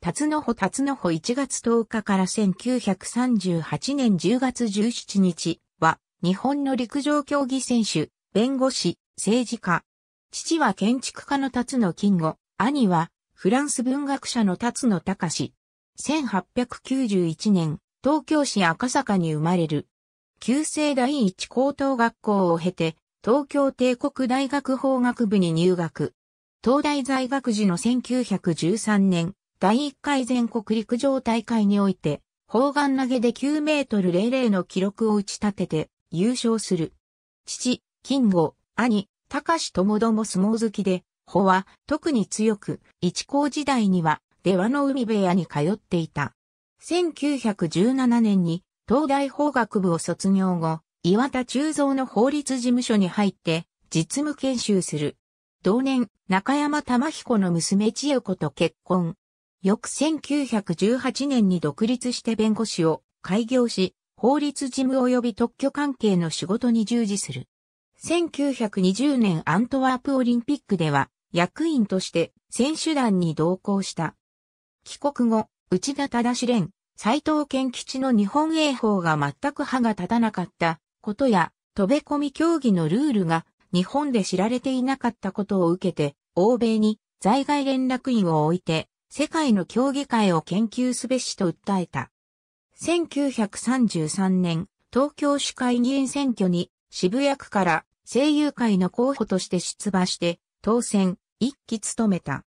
辰野穂辰野穂1月10日から1938年10月17日は、日本の陸上競技選手、弁護士、政治家。父は建築家の辰野金吾、兄はフランス文学者の辰野隆。1891年、東京市赤坂に生まれる。旧制第一高等学校を経て、東京帝国大学法学部に入学。東大在学時の1913年、第1回全国陸上大会において、砲丸投げで9メートル00の記録を打ち立てて優勝する。父、金吾、兄、高志ともども相撲好きで、砲は特に強く、一高時代には出羽の海部屋に通っていた。1917年に東大法学部を卒業後、岩田中蔵の法律事務所に入って実務研修する。同年、中山玉彦の娘千代子と結婚。翌1918年に独立して弁護士を開業し、法律事務及び特許関係の仕事に従事する。1920年アントワープオリンピックでは役員として選手団に同行した。帰国後、内田忠連、斎藤健吉の日本英法が全く歯が立たなかったことや、飛べ込み競技のルールが日本で知られていなかったことを受けて、欧米に在外連絡員を置いて世界の競技会を研究すべしと訴えた。1933年、東京市会議員選挙に渋谷区から声優会の候補として出馬して、当選、一期務めた。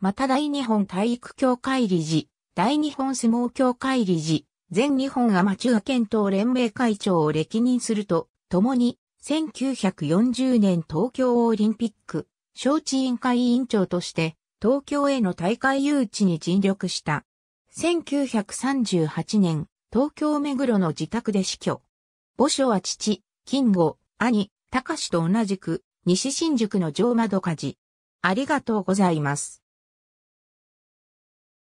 また大日本体育協会理事、大日本相撲協会理事、全日本アマチュア検討連盟会長を歴任すると、共に、1940年東京オリンピック、招致委員会委員長として、東京への大会誘致に尽力した。1938年、東京目黒の自宅で死去。墓所は父、金吾、兄、隆と同じく、西新宿の上窓家事。ありがとうございます。